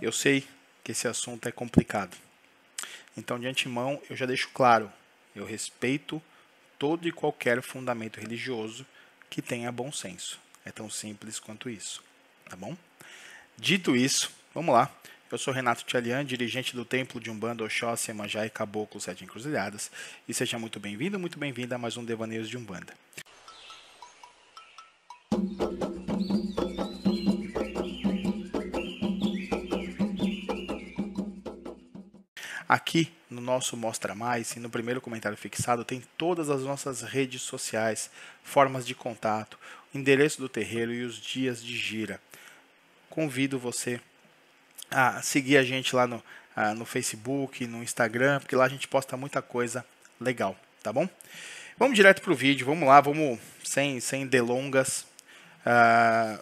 Eu sei que esse assunto é complicado. Então, de antemão, eu já deixo claro: eu respeito todo e qualquer fundamento religioso que tenha bom senso. É tão simples quanto isso, tá bom? Dito isso, vamos lá. Eu sou Renato Tchalian, dirigente do Templo de Umbanda Oxóssi, Emanjá e Caboclo Sete Encruzilhadas, e seja muito bem-vindo, muito bem-vinda a mais um Devaneios de Umbanda. Aqui no nosso Mostra Mais e no primeiro comentário fixado tem todas as nossas redes sociais, formas de contato, endereço do terreiro e os dias de gira. Convido você a seguir a gente lá no, no Facebook, no Instagram, porque lá a gente posta muita coisa legal, tá bom? Vamos direto pro vídeo, vamos lá, vamos sem, sem delongas. Ah,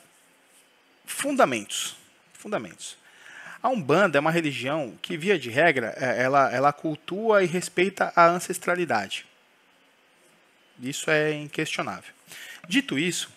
fundamentos, fundamentos. A Umbanda é uma religião que, via de regra, é, ela, ela cultua e respeita a ancestralidade. Isso é inquestionável. Dito isso,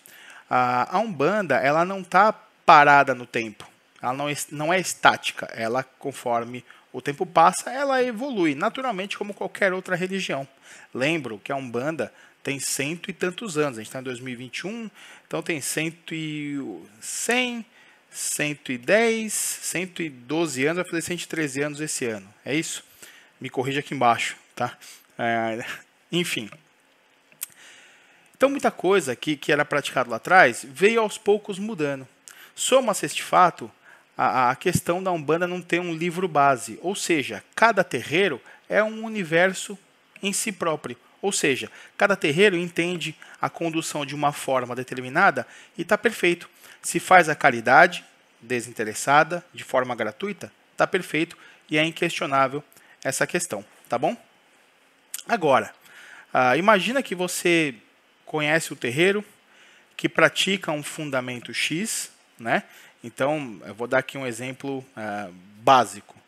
a Umbanda ela não está parada no tempo. Ela não é, não é estática. Ela, conforme o tempo passa, ela evolui naturalmente como qualquer outra religião. Lembro que a Umbanda tem cento e tantos anos. A gente está em 2021, então tem cento e... cem... 110, 112 anos, vai fazer 113 anos esse ano. É isso? Me corrija aqui embaixo, tá? É, enfim. Então, muita coisa que, que era praticada lá atrás veio aos poucos mudando. Soma-se este fato a, a questão da Umbanda não ter um livro base, ou seja, cada terreiro é um universo em si próprio. Ou seja, cada terreiro entende a condução de uma forma determinada e está perfeito. Se faz a caridade desinteressada, de forma gratuita, está perfeito e é inquestionável essa questão, tá bom? Agora, ah, imagina que você conhece o terreiro que pratica um fundamento X, né? Então, eu vou dar aqui um exemplo ah, básico.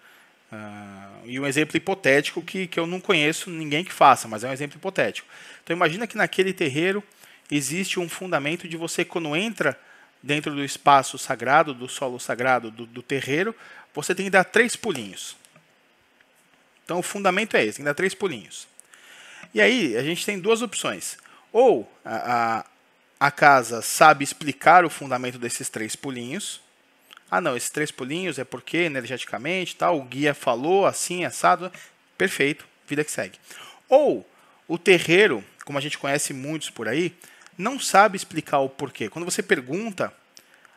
Uh, e um exemplo hipotético que, que eu não conheço ninguém que faça, mas é um exemplo hipotético. Então imagina que naquele terreiro existe um fundamento de você quando entra dentro do espaço sagrado, do solo sagrado, do, do terreiro, você tem que dar três pulinhos. Então o fundamento é esse, tem que dar três pulinhos. E aí a gente tem duas opções. Ou a, a, a casa sabe explicar o fundamento desses três pulinhos, ah, não, esses três pulinhos é porque energeticamente, tal, o guia falou assim, assado, perfeito, vida que segue. Ou o terreiro, como a gente conhece muitos por aí, não sabe explicar o porquê. Quando você pergunta,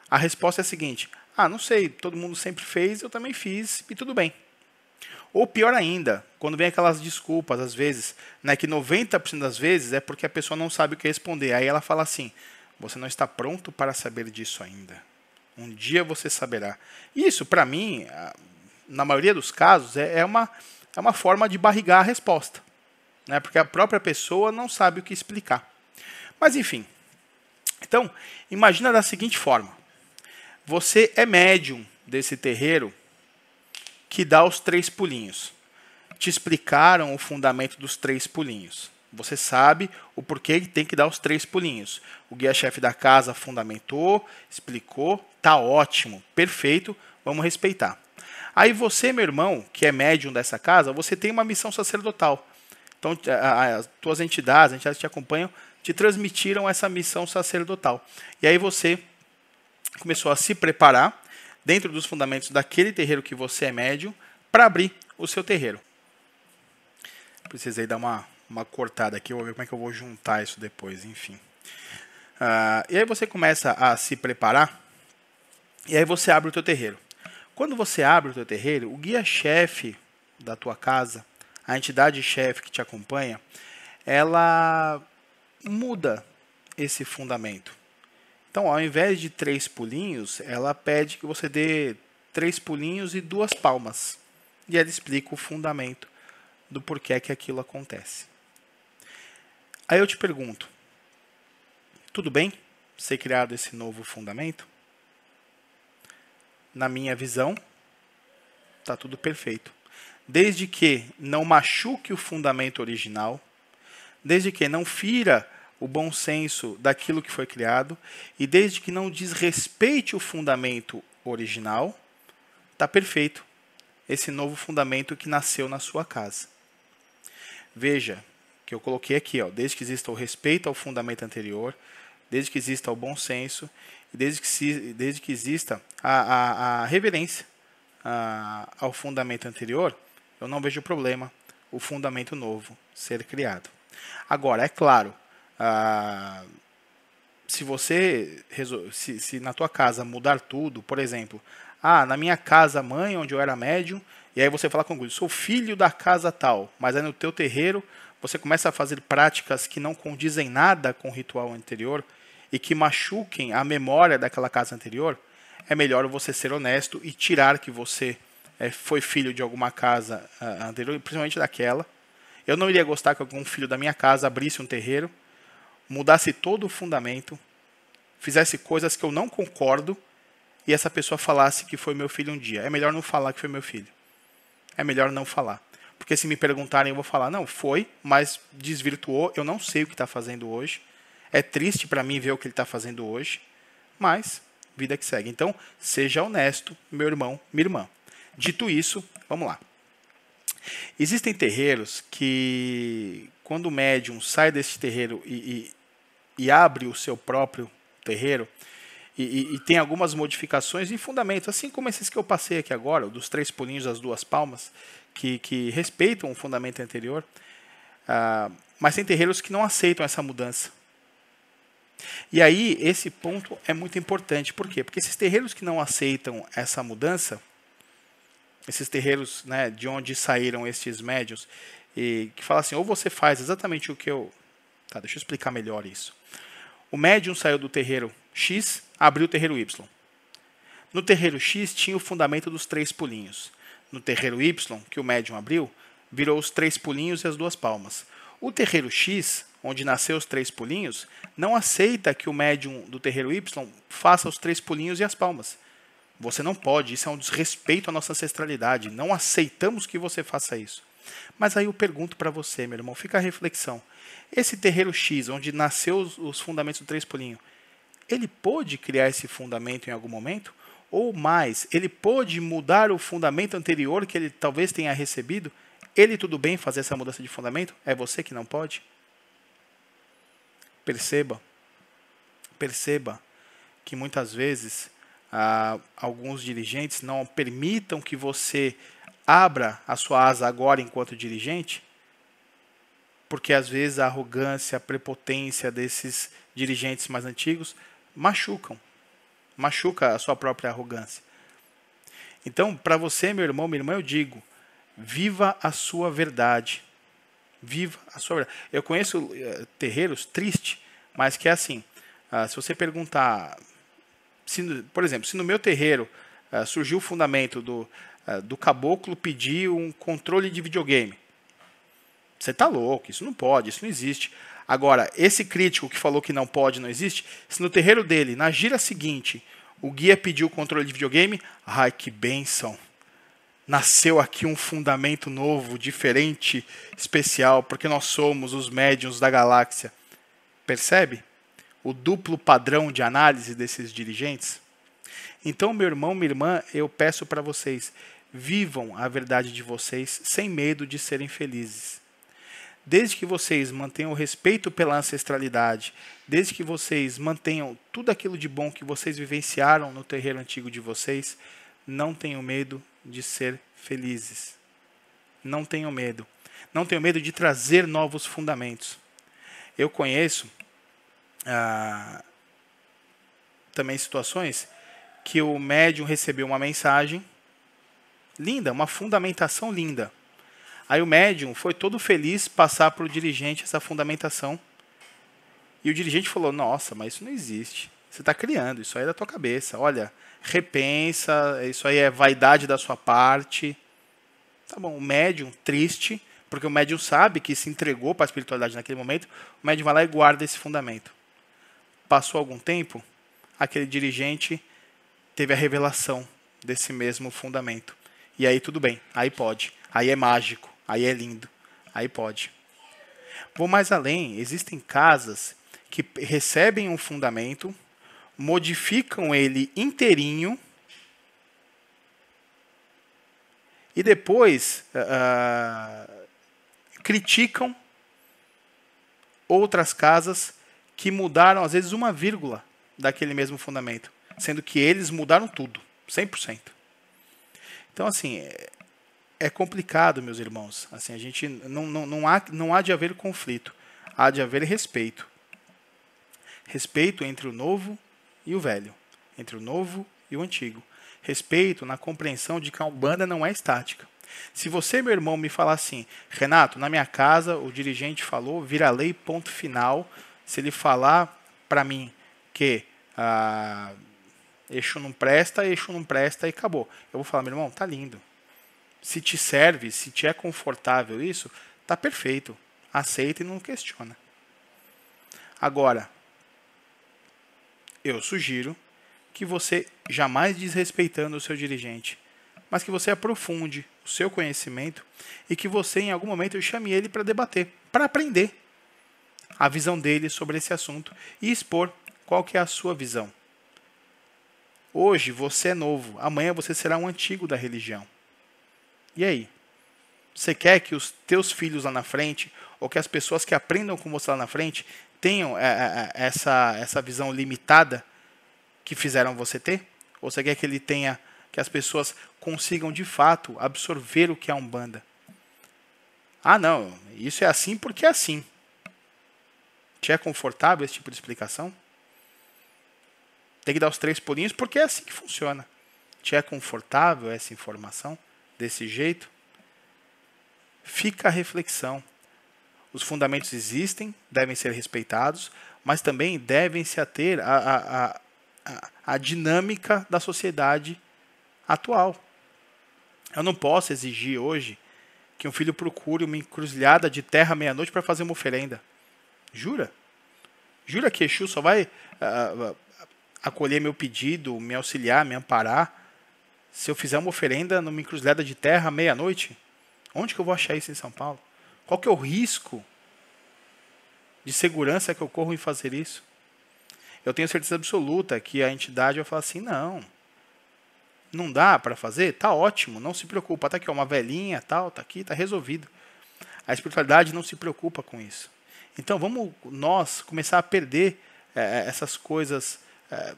a resposta é a seguinte: ah, não sei, todo mundo sempre fez, eu também fiz e tudo bem. Ou pior ainda, quando vem aquelas desculpas, às vezes, né, que 90% das vezes é porque a pessoa não sabe o que responder. Aí ela fala assim: você não está pronto para saber disso ainda. Um dia você saberá. Isso, para mim, na maioria dos casos, é, é, uma, é uma forma de barrigar a resposta. Né? Porque a própria pessoa não sabe o que explicar. Mas, enfim. Então, imagina da seguinte forma: você é médium desse terreiro que dá os três pulinhos. Te explicaram o fundamento dos três pulinhos. Você sabe o porquê que tem que dar os três pulinhos. O guia-chefe da casa fundamentou, explicou, Tá ótimo, perfeito, vamos respeitar. Aí você, meu irmão, que é médium dessa casa, você tem uma missão sacerdotal. Então, as tuas entidades, as entidades que te acompanham, te transmitiram essa missão sacerdotal. E aí você começou a se preparar dentro dos fundamentos daquele terreiro que você é médium para abrir o seu terreiro. Precisei dar uma, uma cortada aqui, vou ver como é que eu vou juntar isso depois, enfim. Uh, e aí você começa a se preparar e aí você abre o teu terreiro. Quando você abre o teu terreiro, o guia-chefe da tua casa, a entidade-chefe que te acompanha, ela muda esse fundamento. Então, ao invés de três pulinhos, ela pede que você dê três pulinhos e duas palmas. E ela explica o fundamento do porquê que aquilo acontece. Aí eu te pergunto: tudo bem ser criado esse novo fundamento? na minha visão, está tudo perfeito. Desde que não machuque o fundamento original, desde que não fira o bom senso daquilo que foi criado e desde que não desrespeite o fundamento original, está perfeito esse novo fundamento que nasceu na sua casa. Veja que eu coloquei aqui, ó, desde que exista o respeito ao fundamento anterior, desde que exista o bom senso desde que, se, desde que exista a, a, a reverência a, ao fundamento anterior, eu não vejo problema o fundamento novo ser criado. Agora, é claro, ah, se você se, se na tua casa mudar tudo, por exemplo, ah, na minha casa mãe, onde eu era médium, e aí você fala com o sou filho da casa tal, mas aí no teu terreiro você começa a fazer práticas que não condizem nada com o ritual anterior, e que machuquem a memória daquela casa anterior, é melhor você ser honesto e tirar que você é, foi filho de alguma casa uh, anterior, principalmente daquela. Eu não iria gostar que algum filho da minha casa abrisse um terreiro, mudasse todo o fundamento, fizesse coisas que eu não concordo e essa pessoa falasse que foi meu filho um dia. É melhor não falar que foi meu filho. É melhor não falar. Porque se me perguntarem, eu vou falar, não, foi, mas desvirtuou, eu não sei o que está fazendo hoje. É triste para mim ver o que ele está fazendo hoje, mas vida que segue. Então, seja honesto, meu irmão, minha irmã. Dito isso, vamos lá. Existem terreiros que, quando o médium sai desse terreiro e, e, e abre o seu próprio terreiro, e, e, tem algumas modificações e fundamentos, assim como esses que eu passei aqui agora, dos três pulinhos das duas palmas, que, que respeitam o fundamento anterior, ah, mas tem terreiros que não aceitam essa mudança. E aí, esse ponto é muito importante. Por quê? Porque esses terreiros que não aceitam essa mudança, esses terreiros né, de onde saíram estes médios, e que fala assim, ou você faz exatamente o que eu... Tá, deixa eu explicar melhor isso. O médium saiu do terreiro X, abriu o terreiro Y. No terreiro X tinha o fundamento dos três pulinhos. No terreiro Y, que o médium abriu, virou os três pulinhos e as duas palmas. O terreiro X onde nasceu os três pulinhos, não aceita que o médium do terreiro Y faça os três pulinhos e as palmas. Você não pode, isso é um desrespeito à nossa ancestralidade. Não aceitamos que você faça isso. Mas aí eu pergunto para você, meu irmão, fica a reflexão. Esse terreiro X, onde nasceu os, fundamentos do três pulinho, ele pôde criar esse fundamento em algum momento? Ou mais, ele pôde mudar o fundamento anterior que ele talvez tenha recebido? Ele tudo bem fazer essa mudança de fundamento? É você que não pode? Perceba, perceba que muitas vezes ah, alguns dirigentes não permitam que você abra a sua asa agora enquanto dirigente, porque às vezes a arrogância, a prepotência desses dirigentes mais antigos machucam, machuca a sua própria arrogância. Então, para você, meu irmão, minha irmã, eu digo: viva a sua verdade viva a sua verdade. Eu conheço uh, terreiros triste, mas que é assim. Uh, se você perguntar, se, por exemplo, se no meu terreiro uh, surgiu o fundamento do, ah, do caboclo pedir um controle de videogame, você tá louco, isso não pode, isso não existe. Agora, esse crítico que falou que não pode, não existe, se no terreiro dele, na gira seguinte, o guia pediu o controle de videogame, ai que benção nasceu aqui um fundamento novo, diferente, especial, porque nós somos os médiuns da galáxia. Percebe o duplo padrão de análise desses dirigentes? Então, meu irmão, minha irmã, eu peço para vocês, vivam a verdade de vocês sem medo de serem felizes. Desde que vocês mantenham o respeito pela ancestralidade, desde que vocês mantenham tudo aquilo de bom que vocês vivenciaram no terreno antigo de vocês, não tenho medo de ser felizes. Não tenho medo. Não tenho medo de trazer novos fundamentos. Eu conheço ah, também situações que o médium recebeu uma mensagem linda, uma fundamentação linda. Aí o médium foi todo feliz passar para o dirigente essa fundamentação. E o dirigente falou: Nossa, mas isso não existe. Você está criando, isso aí é da tua cabeça. Olha, repensa, isso aí é vaidade da sua parte. Tá bom, o médium triste, porque o médium sabe que se entregou para a espiritualidade naquele momento, o médium vai lá e guarda esse fundamento. Passou algum tempo, aquele dirigente teve a revelação desse mesmo fundamento. E aí tudo bem, aí pode. Aí é mágico, aí é lindo, aí pode. Vou mais além, existem casas que recebem um fundamento modificam ele inteirinho e depois uh, criticam outras casas que mudaram, às vezes, uma vírgula daquele mesmo fundamento, sendo que eles mudaram tudo, 100%. Então, assim, é, é complicado, meus irmãos. Assim, a gente não, não, não, há, não há de haver conflito, há de haver respeito. Respeito entre o novo e o velho, entre o novo e o antigo. Respeito na compreensão de que a Umbanda não é estática. Se você, meu irmão, me falar assim, Renato, na minha casa o dirigente falou, vira lei, ponto final. Se ele falar para mim que ah, eixo não presta, eixo não presta e acabou. Eu vou falar, meu irmão, tá lindo. Se te serve, se te é confortável isso, tá perfeito. Aceita e não questiona. Agora, eu sugiro que você, jamais desrespeitando o seu dirigente, mas que você aprofunde o seu conhecimento e que você, em algum momento, chame ele para debater, para aprender a visão dele sobre esse assunto e expor qual que é a sua visão. Hoje você é novo, amanhã você será um antigo da religião. E aí? Você quer que os teus filhos lá na frente ou que as pessoas que aprendam com você lá na frente tenham é, é, é, essa, essa visão limitada que fizeram você ter? Ou você quer que ele tenha, que as pessoas consigam de fato absorver o que é um Umbanda? Ah, não, isso é assim porque é assim. Te é confortável esse tipo de explicação? Tem que dar os três pulinhos porque é assim que funciona. Te é confortável essa informação desse jeito? Fica a reflexão. Os fundamentos existem, devem ser respeitados, mas também devem se ater à, à, à, à dinâmica da sociedade atual. Eu não posso exigir hoje que um filho procure uma encruzilhada de terra à meia-noite para fazer uma oferenda. Jura? Jura que Exu só vai uh, acolher meu pedido, me auxiliar, me amparar, se eu fizer uma oferenda numa encruzilhada de terra à meia-noite? Onde que eu vou achar isso em São Paulo? Qual que é o risco de segurança que eu corro em fazer isso? Eu tenho certeza absoluta que a entidade vai falar assim: não, não dá para fazer, tá ótimo, não se preocupa, tá aqui ó, uma velhinha, tal, tá aqui, tá resolvido. A espiritualidade não se preocupa com isso. Então vamos nós começar a perder é, é, essas coisas é,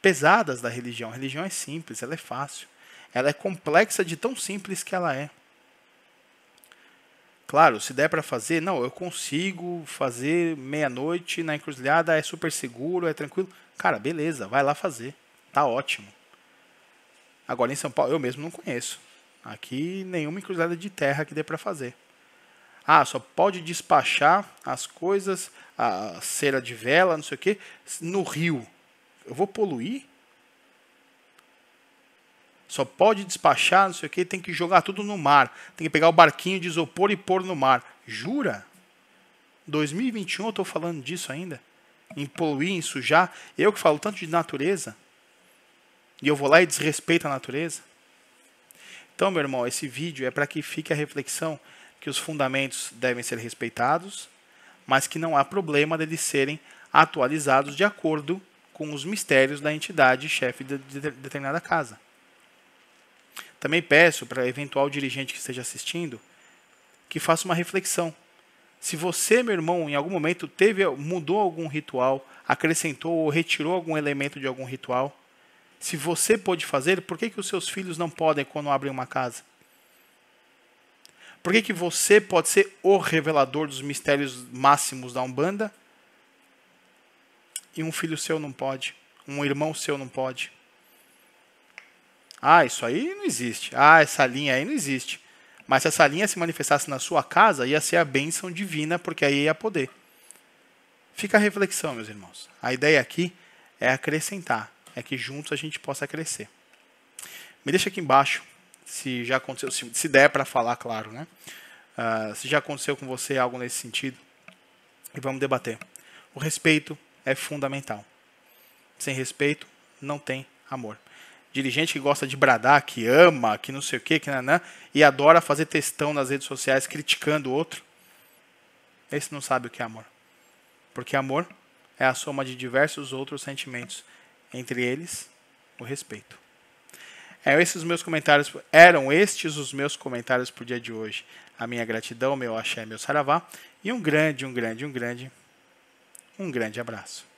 pesadas da religião. A religião é simples, ela é fácil, ela é complexa de tão simples que ela é. Claro, se der para fazer, não, eu consigo fazer meia-noite na encruzilhada, é super seguro, é tranquilo. Cara, beleza, vai lá fazer. Tá ótimo. Agora em São Paulo, eu mesmo não conheço. Aqui nenhuma encruzilhada de terra que dê para fazer. Ah, só pode despachar as coisas, a cera de vela, não sei o quê, no rio. Eu vou poluir? só pode despachar, não sei o que, tem que jogar tudo no mar, tem que pegar o barquinho de isopor e pôr no mar. Jura? 2021 eu estou falando disso ainda? Em poluir, em sujar? Eu que falo tanto de natureza? E eu vou lá e desrespeito a natureza? Então, meu irmão, esse vídeo é para que fique a reflexão que os fundamentos devem ser respeitados, mas que não há problema deles serem atualizados de acordo com os mistérios da entidade chefe de determinada casa. Também peço para eventual dirigente que esteja assistindo que faça uma reflexão. Se você, meu irmão, em algum momento teve, mudou algum ritual, acrescentou ou retirou algum elemento de algum ritual, se você pôde fazer, por que, que os seus filhos não podem quando abrem uma casa? Por que, que você pode ser o revelador dos mistérios máximos da Umbanda e um filho seu não pode? Um irmão seu não pode? Ah, isso aí não existe. Ah, essa linha aí não existe. Mas se essa linha se manifestasse na sua casa, ia ser a bênção divina, porque aí ia poder. Fica a reflexão, meus irmãos. A ideia aqui é acrescentar, é que juntos a gente possa crescer. Me deixa aqui embaixo, se já aconteceu, se, se der para falar, claro, né? Uh, se já aconteceu com você algo nesse sentido, e vamos debater. O respeito é fundamental. Sem respeito, não tem amor dirigente que gosta de bradar, que ama, que não sei o que, que nanã, e adora fazer textão nas redes sociais criticando o outro. Esse não sabe o que é amor. Porque amor é a soma de diversos outros sentimentos, entre eles o respeito. É, esses meus comentários eram estes os meus comentários para o dia de hoje. A minha gratidão, meu axé, meu saravá e um grande, um grande, um grande, um grande abraço.